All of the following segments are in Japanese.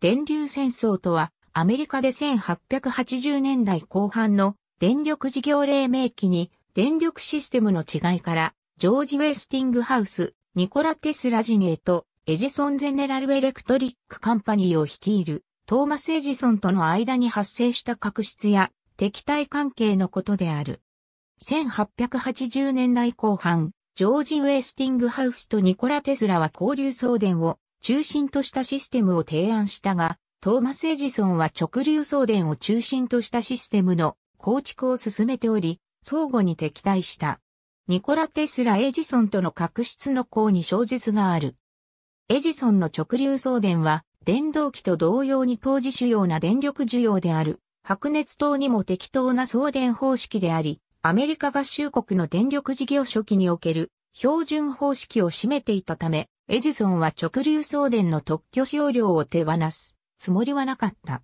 電流戦争とは、アメリカで1880年代後半の電力事業黎明期に電力システムの違いから、ジョージ・ウェスティングハウス、ニコラ・テスラジネーとエジソン・ゼネラル・エレクトリック・カンパニーを率いるトーマス・エジソンとの間に発生した確執や敵対関係のことである。1880年代後半、ジョージ・ウェスティングハウスとニコラ・テスラは交流送電を中心としたシステムを提案したが、トーマス・エジソンは直流送電を中心としたシステムの構築を進めており、相互に敵対した。ニコラ・テスラ・エジソンとの確執の項に小説がある。エジソンの直流送電は、電動機と同様に当時主要な電力需要である。白熱灯にも適当な送電方式であり、アメリカ合衆国の電力事業初期における標準方式を占めていたため、エジソンは直流送電の特許使用料を手放すつもりはなかった。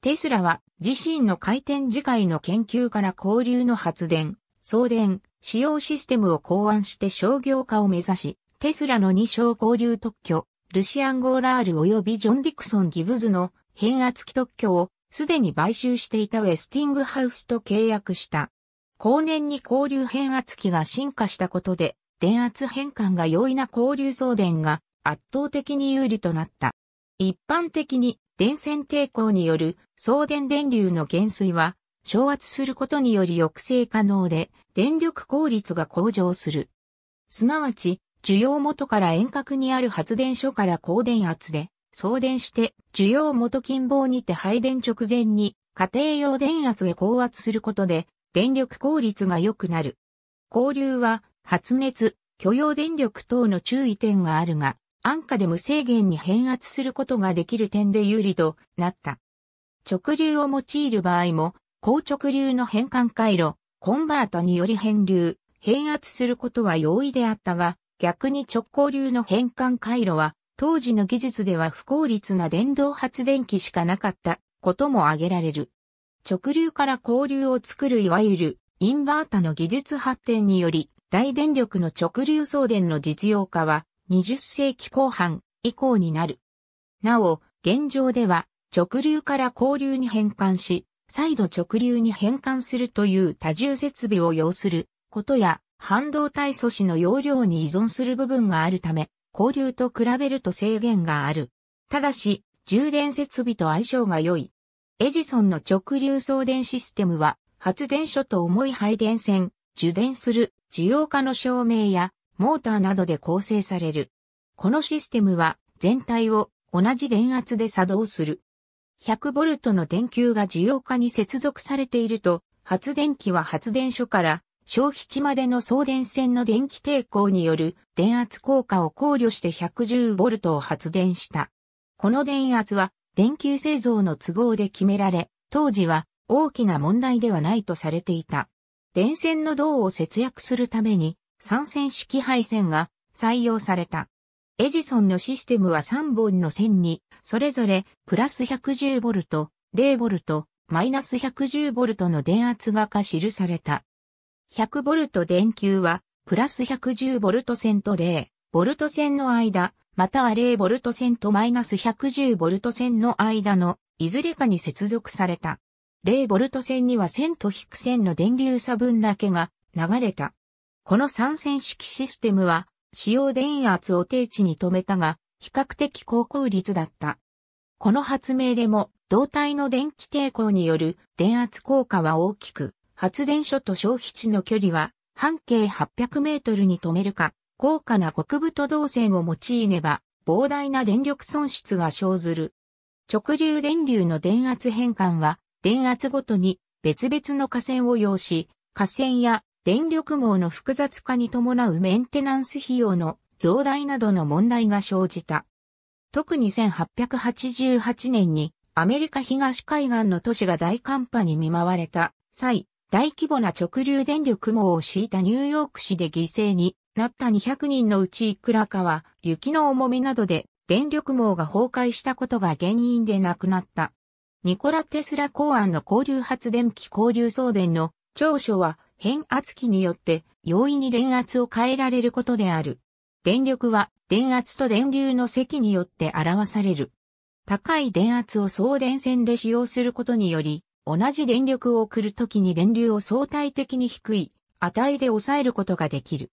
テスラは自身の回転次回の研究から交流の発電、送電、使用システムを考案して商業化を目指し、テスラの二小交流特許、ルシアン・ゴーラール及びジョン・ディクソン・ギブズの変圧器特許をすでに買収していたウェスティングハウスと契約した。後年に交流変圧器が進化したことで、電圧変換が容易な交流送電が圧倒的に有利となった。一般的に電線抵抗による送電電流の減衰は昇圧することにより抑制可能で電力効率が向上する。すなわち、需要元から遠隔にある発電所から高電圧で送電して需要元近傍にて配電直前に家庭用電圧へ高圧することで電力効率が良くなる。交流は発熱、許容電力等の注意点があるが、安価で無制限に変圧することができる点で有利となった。直流を用いる場合も、高直流の変換回路、コンバートにより変流、変圧することは容易であったが、逆に直行流の変換回路は、当時の技術では不効率な電動発電機しかなかったことも挙げられる。直流から交流を作るいわゆるインバータの技術発展により、大電力の直流送電の実用化は20世紀後半以降になる。なお、現状では直流から交流に変換し、再度直流に変換するという多重設備を要することや、半導体素子の容量に依存する部分があるため、交流と比べると制限がある。ただし、充電設備と相性が良い。エジソンの直流送電システムは、発電所と重い配電線、受電する需要家の照明やモーターなどで構成される。このシステムは全体を同じ電圧で作動する。100V の電球が需要家に接続されていると、発電機は発電所から消費地までの送電線の電気抵抗による電圧効果を考慮して 110V を発電した。この電圧は電球製造の都合で決められ、当時は大きな問題ではないとされていた。電線の銅を節約するために3線式配線が採用された。エジソンのシステムは3本の線に、それぞれプラス 110V、0V、マイナス 110V の電圧がか記された。100V 電球は、プラス 110V 線と 0V 線の間、または 0V 線とマイナス 110V 線の間のいずれかに接続された。イボルト線には線と引く線の電流差分だけが流れた。この三線式システムは使用電圧を定値に止めたが比較的高効率だった。この発明でも導体の電気抵抗による電圧効果は大きく、発電所と消費地の距離は半径800メートルに止めるか、高価な極太導線を用いねば膨大な電力損失が生ずる。直流電流の電圧変換は電圧ごとに別々の架線を要し、架線や電力網の複雑化に伴うメンテナンス費用の増大などの問題が生じた。特に1888年にアメリカ東海岸の都市が大寒波に見舞われた際、大規模な直流電力網を敷いたニューヨーク市で犠牲になった200人のうちいくらかは雪の重みなどで電力網が崩壊したことが原因で亡くなった。ニコラ・テスラ考案の交流発電機交流送電の長所は変圧器によって容易に電圧を変えられることである。電力は電圧と電流の積によって表される。高い電圧を送電線で使用することにより、同じ電力を送るときに電流を相対的に低い値で抑えることができる。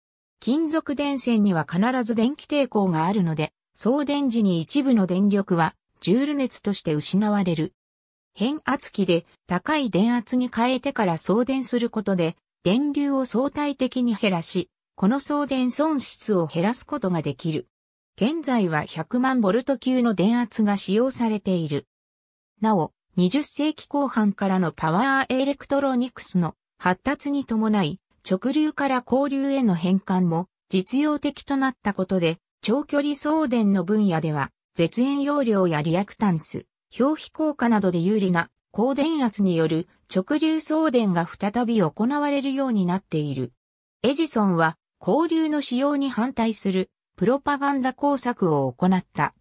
金属電線には必ず電気抵抗があるので、送電時に一部の電力はジュール熱として失われる。変圧器で高い電圧に変えてから送電することで、電流を相対的に減らし、この送電損失を減らすことができる。現在は100万ボルト級の電圧が使用されている。なお、20世紀後半からのパワーエレクトロニクスの発達に伴い、直流から交流への変換も実用的となったことで、長距離送電の分野では、絶縁容量やリアクタンス、表皮効果などで有利な高電圧による直流送電が再び行われるようになっている。エジソンは交流の使用に反対するプロパガンダ工作を行った。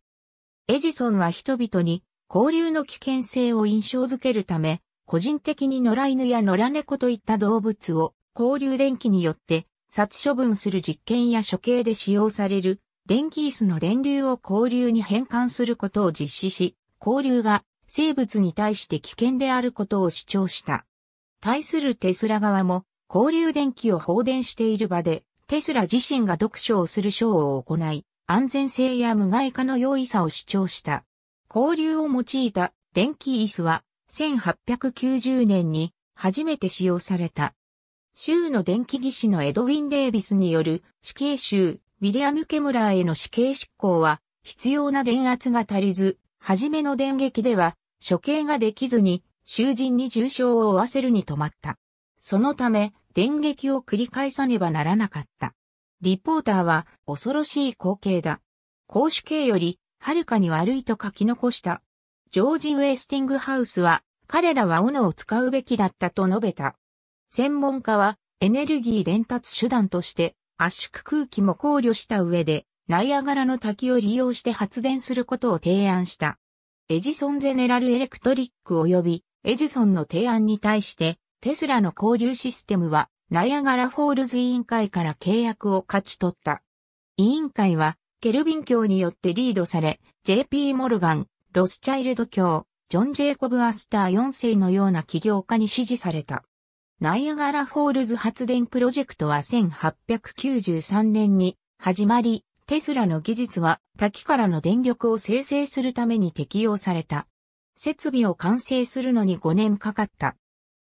エジソンは人々に交流の危険性を印象づけるため、個人的に野良犬や野良猫といった動物を交流電気によって殺処分する実験や処刑で使用される電気椅子の電流を交流に変換することを実施し、交流が生物に対して危険であることを主張した。対するテスラ側も、交流電気を放電している場で、テスラ自身が読書をするショーを行い、安全性や無害化の容易さを主張した。交流を用いた電気椅子は、1890年に初めて使用された。州の電気技師のエドウィン・デービスによる死刑囚ウィリアム・ケムラーへの死刑執行は必要な電圧が足りずはじめの電撃では、処刑ができずに、囚人に重傷を負わせるに止まった。そのため、電撃を繰り返さねばならなかった。リポーターは、恐ろしい光景だ。公主刑より、はるかに悪いと書き残した。ジョージ・ウェスティングハウスは、彼らは斧を使うべきだったと述べた。専門家は、エネルギー伝達手段として、圧縮空気も考慮した上で、ナイアガラの滝を利用して発電することを提案した。エジソン・ゼネラル・エレクトリック及びエジソンの提案に対してテスラの交流システムはナイアガラフォールズ委員会から契約を勝ち取った。委員会はケルビン教によってリードされ JP モルガン、ロスチャイルド教、ジョン・ジェイコブ・アスター4世のような起業家に支持された。ナイアガラフォールズ発電プロジェクトは1893年に始まり、テスラの技術は滝からの電力を生成するために適用された。設備を完成するのに5年かかった。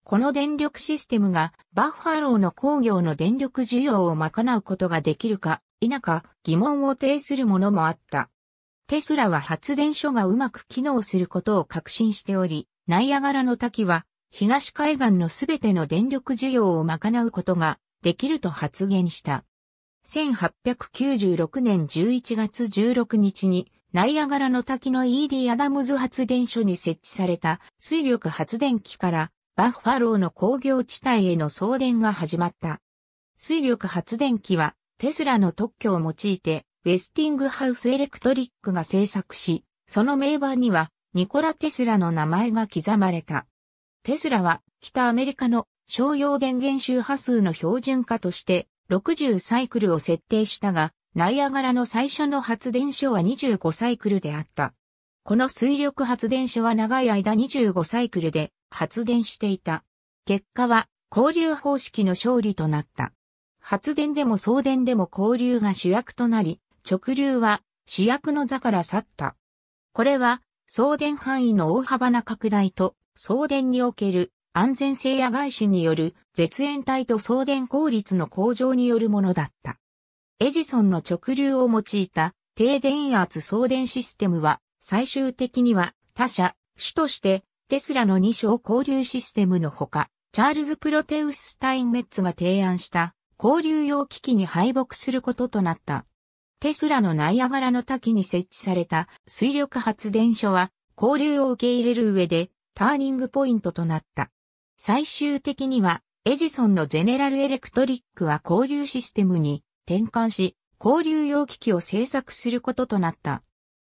この電力システムがバッファローの工業の電力需要を賄うことができるか否か疑問を呈するものもあった。テスラは発電所がうまく機能することを確信しており、ナイアガラの滝は東海岸のすべての電力需要を賄うことができると発言した。1896年11月16日に、ナイアガラの滝の E.D. アダムズ発電所に設置された水力発電機からバッファローの工業地帯への送電が始まった。水力発電機はテスラの特許を用いてウェスティングハウスエレクトリックが製作し、その名板にはニコラ・テスラの名前が刻まれた。テスラは北アメリカの商用電源周波数の標準化として60サイクルを設定したが、ナイアガラの最初の発電所は25サイクルであった。この水力発電所は長い間25サイクルで発電していた。結果は交流方式の勝利となった。発電でも送電でも交流が主役となり、直流は主役の座から去った。これは送電範囲の大幅な拡大と送電における安全性や外資による絶縁体と送電効率の向上によるものだった。エジソンの直流を用いた低電圧送電システムは最終的には他社、主としてテスラの2章交流システムのほか、チャールズ・プロテウス・スタインメッツが提案した交流用機器に敗北することとなった。テスラのナイアガラの滝に設置された水力発電所は交流を受け入れる上でターニングポイントとなった。最終的には、エジソンのゼネラルエレクトリックは交流システムに転換し、交流用機器を製作することとなった。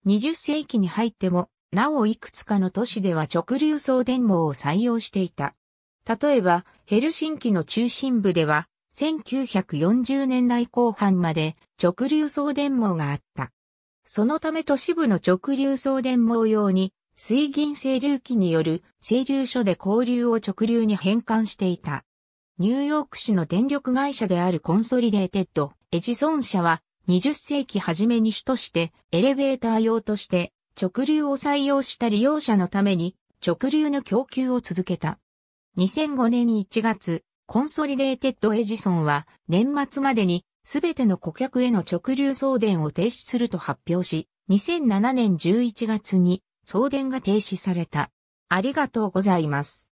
20世紀に入っても、なおいくつかの都市では直流送電網を採用していた。例えば、ヘルシンキの中心部では、1940年代後半まで直流送電網があった。そのため都市部の直流送電網用に水銀清流機による清流所で交流を直流に変換していた。ニューヨーク市の電力会社であるコンソリデーテッド、エジソン社は20世紀初めに主としてエレベーター用として直流を採用した利用者のために直流の供給を続けた。2005年1月、コンソリデーテッドエジソンは年末までにすべての顧客への直流送電を停止すると発表し、2007年11月に送電が停止された。ありがとうございます。